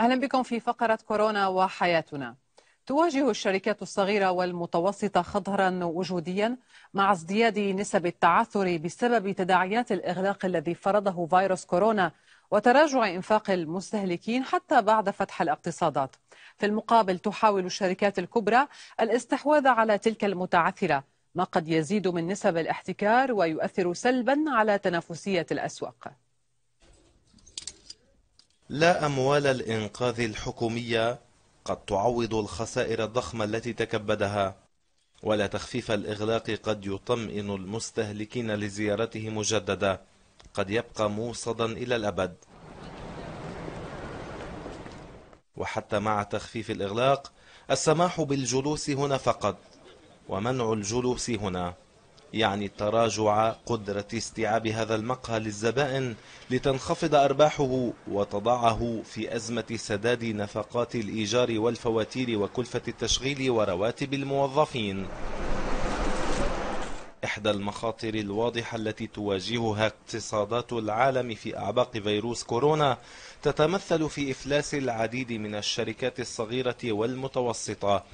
أهلا بكم في فقرة كورونا وحياتنا تواجه الشركات الصغيرة والمتوسطة خطرا وجوديا مع ازدياد نسب التعثر بسبب تداعيات الإغلاق الذي فرضه فيروس كورونا وتراجع انفاق المستهلكين حتى بعد فتح الاقتصادات. في المقابل تحاول الشركات الكبرى الاستحواذ على تلك المتعثرة، ما قد يزيد من نسب الاحتكار ويؤثر سلبا على تنافسية الأسواق. لا أموال الإنقاذ الحكومية قد تعوض الخسائر الضخمة التي تكبدها ولا تخفيف الإغلاق قد يطمئن المستهلكين لزيارته مجددة قد يبقى موصدا إلى الأبد وحتى مع تخفيف الإغلاق السماح بالجلوس هنا فقط ومنع الجلوس هنا يعني تراجع قدرة استيعاب هذا المقهى للزبائن لتنخفض أرباحه وتضعه في أزمة سداد نفقات الإيجار والفواتير وكلفة التشغيل ورواتب الموظفين إحدى المخاطر الواضحة التي تواجهها اقتصادات العالم في أعباق فيروس كورونا تتمثل في إفلاس العديد من الشركات الصغيرة والمتوسطة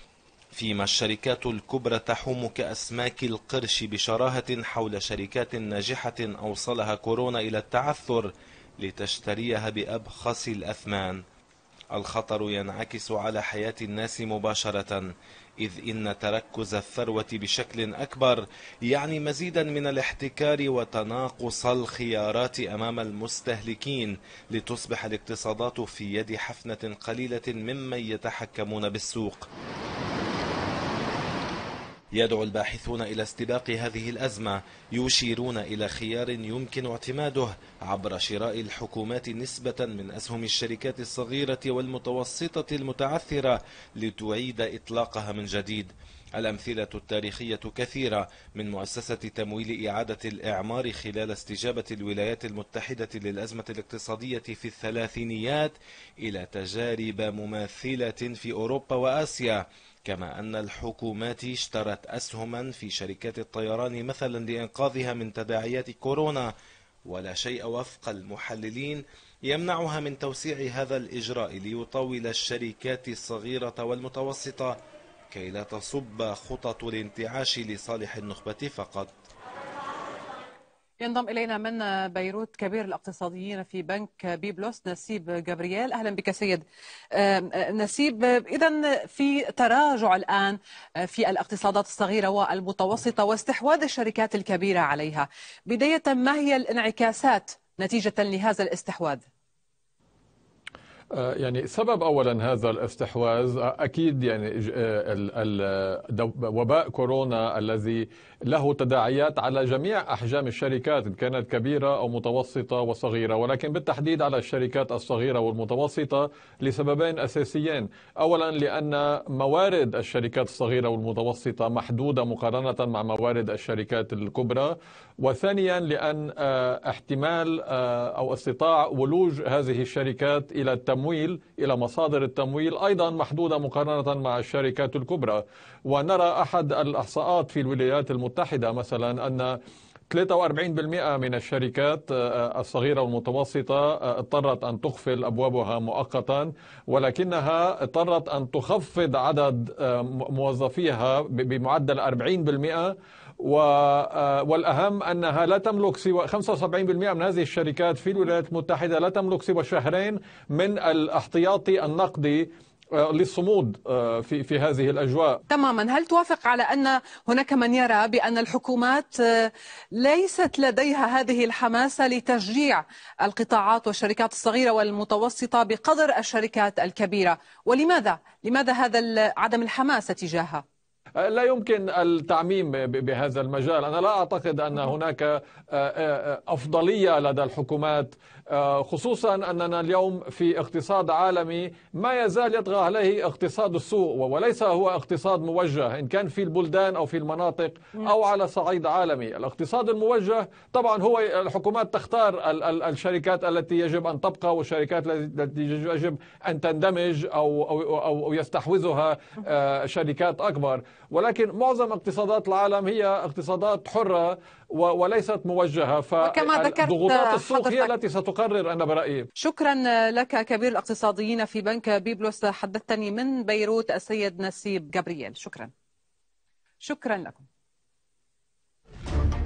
فيما الشركات الكبرى تحوم كأسماك القرش بشراهة حول شركات ناجحة أوصلها كورونا إلى التعثر لتشتريها بأبخس الأثمان الخطر ينعكس على حياة الناس مباشرة إذ إن تركز الثروة بشكل أكبر يعني مزيدا من الاحتكار وتناقص الخيارات أمام المستهلكين لتصبح الاقتصادات في يد حفنة قليلة ممن يتحكمون بالسوق يدعو الباحثون إلى استباق هذه الأزمة يشيرون إلى خيار يمكن اعتماده عبر شراء الحكومات نسبة من أسهم الشركات الصغيرة والمتوسطة المتعثرة لتعيد إطلاقها من جديد الأمثلة التاريخية كثيرة من مؤسسة تمويل إعادة الإعمار خلال استجابة الولايات المتحدة للأزمة الاقتصادية في الثلاثينيات إلى تجارب مماثلة في أوروبا وآسيا كما أن الحكومات اشترت أسهما في شركات الطيران مثلا لإنقاذها من تداعيات كورونا ولا شيء وفق المحللين يمنعها من توسيع هذا الإجراء ليطول الشركات الصغيرة والمتوسطة كي لا تصب خطط الانتعاش لصالح النخبة فقط ينضم الينا من بيروت كبير الاقتصاديين في بنك بيبلوس نسيب جبريال اهلا بك سيد آه، نسيب اذا في تراجع الان آه، في الاقتصادات الصغيره والمتوسطه واستحواذ الشركات الكبيره عليها بدايه ما هي الانعكاسات نتيجه لهذا الاستحواذ آه، يعني سبب اولا هذا الاستحواذ آه، اكيد يعني آه، وباء كورونا الذي له تداعيات على جميع احجام الشركات ان كانت كبيره او متوسطه وصغيره ولكن بالتحديد على الشركات الصغيره والمتوسطه لسببين اساسيين اولا لان موارد الشركات الصغيره والمتوسطه محدوده مقارنه مع موارد الشركات الكبرى وثانيا لان احتمال او استطاع ولوج هذه الشركات الى التو التمويل إلى مصادر التمويل أيضا محدودة مقارنة مع الشركات الكبرى ونرى أحد الإحصاءات في الولايات المتحدة مثلا أن 43% من الشركات آه، آه، الصغيرة والمتوسطة آه، اضطرت أن تقفل أبوابها مؤقتا ولكنها اضطرت أن تخفض عدد موظفيها بمعدل 40% والأهم أنها لا تملك سوى 75% من هذه الشركات في الولايات المتحدة لا تملك سوى شهرين من الاحتياطي النقدي آه، للصمود آه، في في هذه الاجواء تماما هل توافق على ان هناك من يرى بان الحكومات آه، ليست لديها هذه الحماسه لتشجيع القطاعات والشركات الصغيره والمتوسطه بقدر الشركات الكبيره ولماذا لماذا هذا عدم الحماسه تجاهها آه، لا يمكن التعميم بهذا المجال أنا لا أعتقد أن هناك آه، آه، أفضلية لدى الحكومات خصوصا أننا اليوم في اقتصاد عالمي ما يزال يطغى عليه اقتصاد السوق وليس هو اقتصاد موجه إن كان في البلدان أو في المناطق أو على صعيد عالمي الاقتصاد الموجه طبعا هو الحكومات تختار الشركات التي يجب أن تبقى والشركات التي يجب أن تندمج أو, أو, أو يستحوذها شركات أكبر ولكن معظم اقتصادات العالم هي اقتصادات حرة وليست موجهة وكما ذكرت ضغوطات السوق هي التي ستقرر أنا برأيي شكرا لك كبير الاقتصاديين في بنك بيبلوس حدثتني من بيروت السيد نسيب جابرييل شكرا شكرا لكم